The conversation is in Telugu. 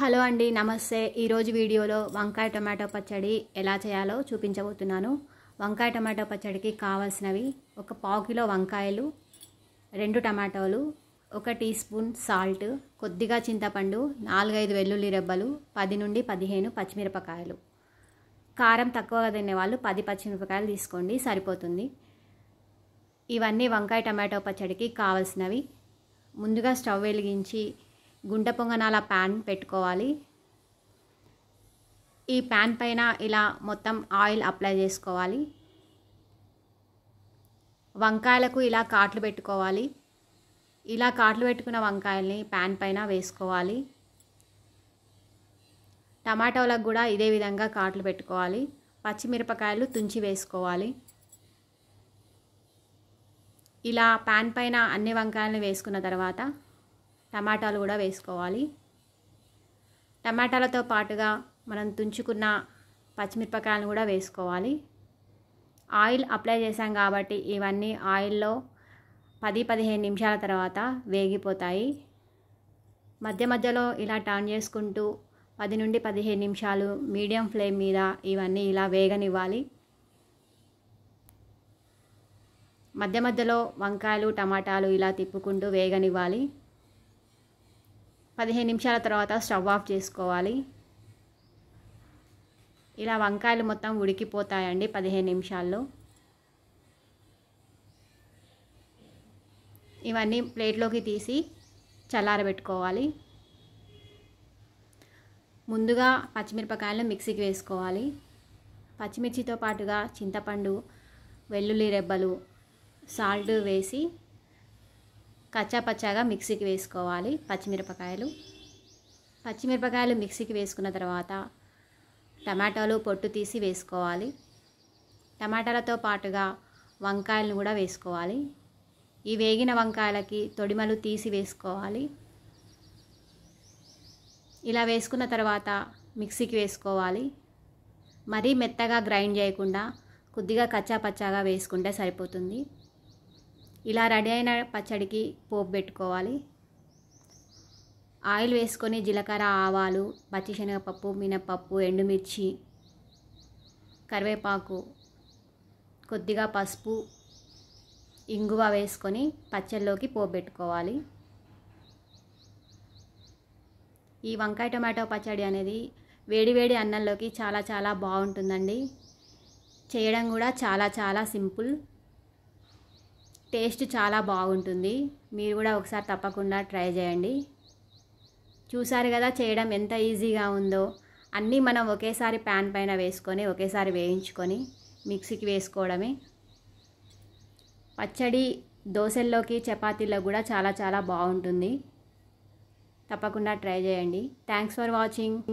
హలో అండి నమస్తే ఈరోజు వీడియోలో వంకాయ టమాటో పచ్చడి ఎలా చేయాలో చూపించబోతున్నాను వంకాయ టమాటో పచ్చడికి కావాల్సినవి ఒక పావు కిలో వంకాయలు రెండు టమాటోలు ఒక టీ స్పూన్ సాల్ట్ కొద్దిగా చింతపండు నాలుగైదు వెల్లుల్లి రెబ్బలు పది నుండి పదిహేను పచ్చిమిరపకాయలు కారం తక్కువగా తినేవాళ్ళు పది పచ్చిమిరపకాయలు తీసుకోండి సరిపోతుంది ఇవన్నీ వంకాయ టమాటో పచ్చడికి కావాల్సినవి ముందుగా స్టవ్ వెలిగించి గుండె పొంగనాల ప్యాన్ పెట్టుకోవాలి ఈ ప్యాన్ పైన ఇలా మొత్తం ఆయిల్ అప్లై చేసుకోవాలి వంకాయలకు ఇలా కాట్లు పెట్టుకోవాలి ఇలా కాట్లు పెట్టుకున్న వంకాయల్ని ప్యాన్ పైన వేసుకోవాలి టమాటోలకు కూడా ఇదే విధంగా కాట్లు పెట్టుకోవాలి పచ్చిమిరపకాయలు తుంచి వేసుకోవాలి ఇలా ప్యాన్ పైన అన్ని వంకాయలను వేసుకున్న తర్వాత టమాటాలు కూడా వేసుకోవాలి టమాటాలతో పాటుగా మనం తుంచుకున్న పచ్చిమిరపకాయలను కూడా వేసుకోవాలి ఆయిల్ అప్లై చేశాం కాబట్టి ఇవన్నీ ఆయిల్లో పది పదిహేను నిమిషాల తర్వాత వేగిపోతాయి మధ్య మధ్యలో ఇలా టర్న్ చేసుకుంటూ పది నుండి పదిహేను నిమిషాలు మీడియం ఫ్లేమ్ మీద ఇవన్నీ ఇలా వేగనివ్వాలి మధ్య మధ్యలో వంకాయలు టమాటాలు ఇలా తిప్పుకుంటూ వేగనివ్వాలి పదిహేను నిమిషాల తర్వాత స్టవ్ ఆఫ్ చేసుకోవాలి ఇలా వంకాయలు మొత్తం ఉడికిపోతాయండి పదిహేను నిమిషాల్లో ఇవన్నీ ప్లేట్లోకి తీసి చల్లారబెట్టుకోవాలి ముందుగా పచ్చిమిరపకాయలను మిక్సీకి వేసుకోవాలి పచ్చిమిర్చితో పాటుగా చింతపండు వెల్లుల్లి రెబ్బలు సాల్ట్ వేసి కచ్చాపచ్చాగా మిక్సీకి వేసుకోవాలి పచ్చిమిరపకాయలు పచ్చిమిరపకాయలు మిక్సీకి వేసుకున్న తర్వాత టమాటాలు పొట్టు తీసి వేసుకోవాలి టమాటాలతో పాటుగా వంకాయలను కూడా వేసుకోవాలి ఈ వేగిన వంకాయలకి తొడిమలు తీసి వేసుకోవాలి ఇలా వేసుకున్న తర్వాత మిక్సీకి వేసుకోవాలి మరీ మెత్తగా గ్రైండ్ చేయకుండా కొద్దిగా కచ్చాపచ్చాగా వేసుకుంటే సరిపోతుంది ఇలా రెడీ అయిన పచ్చడికి పోపు పెట్టుకోవాలి ఆయిల్ వేసుకొని జీలకర్ర ఆవాలు పచ్చిశనగపప్పు మినపప్పు ఎండుమిర్చి కరివేపాకు కొద్దిగా పసుపు ఇంగువ వేసుకొని పచ్చళ్ళలోకి పోబెట్టుకోవాలి ఈ వంకాయ టొమాటో పచ్చడి అనేది వేడివేడి అన్నంలోకి చాలా చాలా బాగుంటుందండి చేయడం కూడా చాలా చాలా సింపుల్ టేస్ట్ చాలా బాగుంటుంది మీరు కూడా ఒకసారి తప్పకుండా ట్రై చేయండి చూసారు కదా చేయడం ఎంత ఈజీగా ఉందో అన్నీ మనం ఒకేసారి ప్యాన్ పైన వేసుకొని ఒకేసారి వేయించుకొని మిక్సీకి వేసుకోవడమే పచ్చడి దోశల్లోకి చపాతీల్లో కూడా చాలా చాలా బాగుంటుంది తప్పకుండా ట్రై చేయండి థ్యాంక్స్ ఫర్ వాచింగ్